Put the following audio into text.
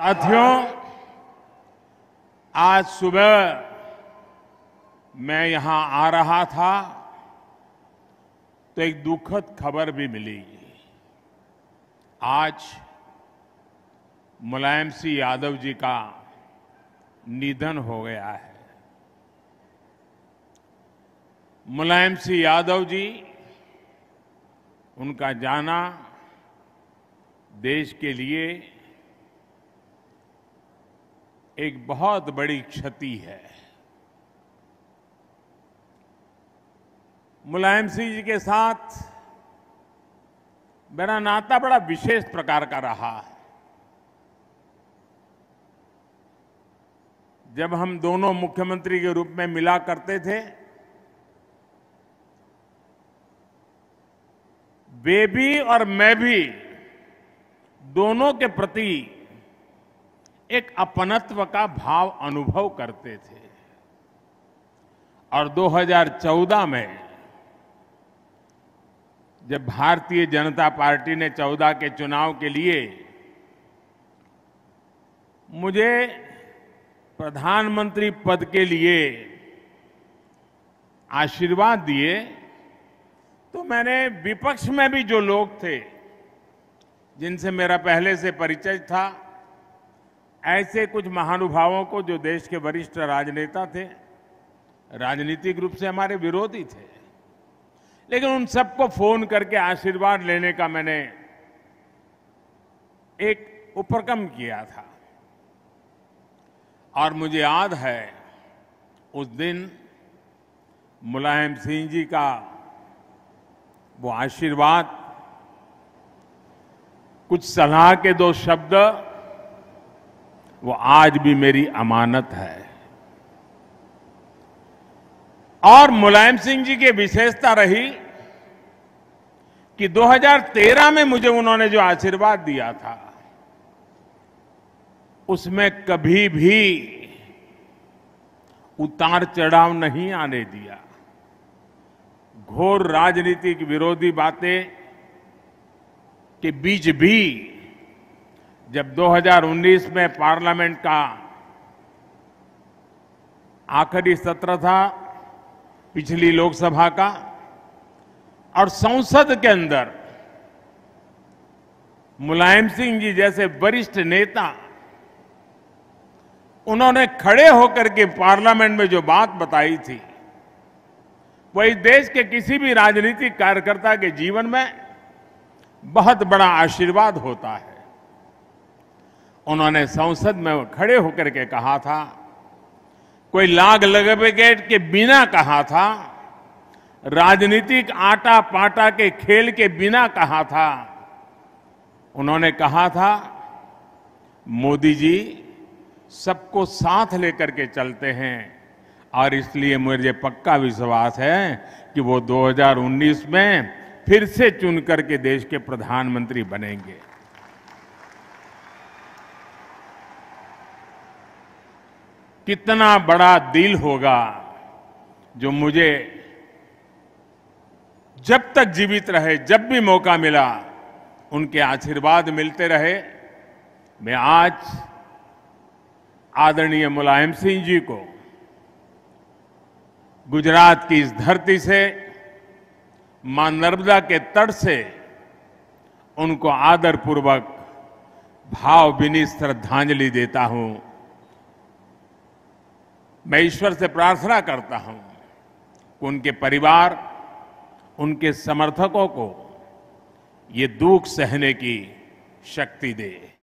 साथियों आज सुबह मैं यहां आ रहा था तो एक दुखद खबर भी मिली आज मुलायम सिंह यादव जी का निधन हो गया है मुलायम सिंह यादव जी उनका जाना देश के लिए एक बहुत बड़ी क्षति है मुलायम सिंह जी के साथ मेरा नाता बड़ा विशेष प्रकार का रहा है जब हम दोनों मुख्यमंत्री के रूप में मिला करते थे वे भी और मैं भी दोनों के प्रति एक अपनत्व का भाव अनुभव करते थे और 2014 में जब भारतीय जनता पार्टी ने 14 के चुनाव के लिए मुझे प्रधानमंत्री पद के लिए आशीर्वाद दिए तो मैंने विपक्ष में भी जो लोग थे जिनसे मेरा पहले से परिचय था ऐसे कुछ महानुभावों को जो देश के वरिष्ठ राजनेता थे राजनीतिक रूप से हमारे विरोधी थे लेकिन उन सबको फोन करके आशीर्वाद लेने का मैंने एक उपक्रम किया था और मुझे याद है उस दिन मुलायम सिंह जी का वो आशीर्वाद कुछ सलाह के दो शब्द वो आज भी मेरी अमानत है और मुलायम सिंह जी की विशेषता रही कि 2013 में मुझे उन्होंने जो आशीर्वाद दिया था उसमें कभी भी उतार चढ़ाव नहीं आने दिया घोर राजनीतिक विरोधी बातें के बीच भी जब 2019 में पार्लियामेंट का आखिरी सत्र था पिछली लोकसभा का और संसद के अंदर मुलायम सिंह जी जैसे वरिष्ठ नेता उन्होंने खड़े होकर के पार्लियामेंट में जो बात बताई थी वही देश के किसी भी राजनीतिक कार्यकर्ता के जीवन में बहुत बड़ा आशीर्वाद होता है उन्होंने संसद में खड़े होकर के कहा था कोई लाग लगबेगेट के बिना कहा था राजनीतिक आटा पाटा के खेल के बिना कहा था उन्होंने कहा था मोदी जी सबको साथ लेकर के चलते हैं और इसलिए मुझे पक्का विश्वास है कि वो 2019 में फिर से चुन करके देश के प्रधानमंत्री बनेंगे कितना बड़ा दिल होगा जो मुझे जब तक जीवित रहे जब भी मौका मिला उनके आशीर्वाद मिलते रहे मैं आज आदरणीय मुलायम सिंह जी को गुजरात की इस धरती से मां नर्मदा के तट से उनको आदरपूर्वक भाव बिनी श्रद्धांजलि देता हूं मैं ईश्वर से प्रार्थना करता हूं कि उनके परिवार उनके समर्थकों को ये दुख सहने की शक्ति दे